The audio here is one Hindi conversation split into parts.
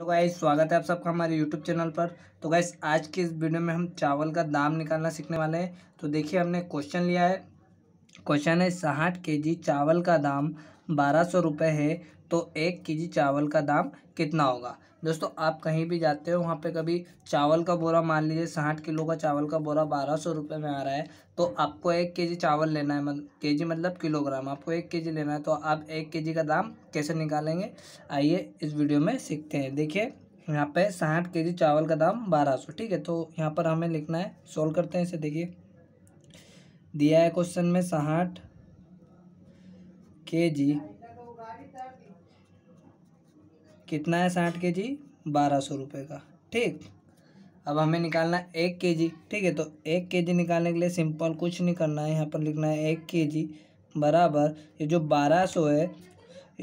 हेलो तो गाइज स्वागत है आप सबका हमारे यूट्यूब चैनल पर तो गाइज आज के इस वीडियो में हम चावल का दाम निकालना सीखने वाले हैं तो देखिए हमने क्वेश्चन लिया है क्वेश्चन है साठ के जी चावल का दाम बारह सौ रुपये है तो एक के जी चावल का दाम कितना होगा दोस्तों आप कहीं भी जाते हो वहाँ पे कभी चावल का बोरा मान लीजिए साठ किलो का चावल का बोरा बारह सौ रुपये में आ रहा है तो आपको एक के जी चावल लेना है मतलब के जी मतलब किलोग्राम आपको एक के जी लेना है तो आप एक के जी का दाम कैसे निकालेंगे आइए इस वीडियो में सीखते हैं देखिए यहाँ पे साठ के जी चावल का दाम बारह सौ ठीक है तो यहाँ पर हमें लिखना है सोल्व करते हैं इसे देखिए दिया है क्वेश्चन में साठ के जी कितना है साठ के जी बारह सौ रुपये का ठीक अब हमें निकालना है एक के जी ठीक है तो एक के जी निकालने के लिए सिंपल कुछ नहीं करना है यहाँ पर लिखना है एक के जी बराबर ये जो बारह सौ है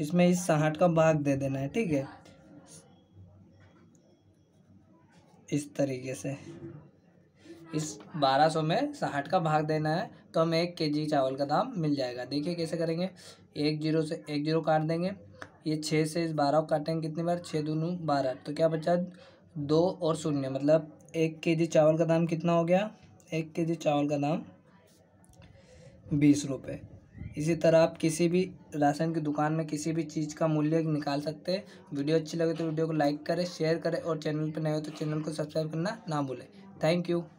इसमें इस साठ का भाग दे देना है ठीक है इस तरीके से इस 1200 में साठ का भाग देना है तो हमें एक के जी चावल का दाम मिल जाएगा देखिए कैसे करेंगे एक जीरो से एक जीरो काट देंगे ये छः से इस बारह को काटेंगे कितनी बार छः दोनों बारह तो क्या बचा दो और शून्य मतलब एक के जी चावल का दाम कितना हो गया एक के जी चावल का दाम बीस रुपये इसी तरह आप किसी भी राशन की दुकान में किसी भी चीज़ का मूल्य निकाल सकते हैं वीडियो अच्छी लगे तो वीडियो को लाइक करें शेयर करें और चैनल पर नए हो तो चैनल को सब्सक्राइब करना ना भूलें थैंक यू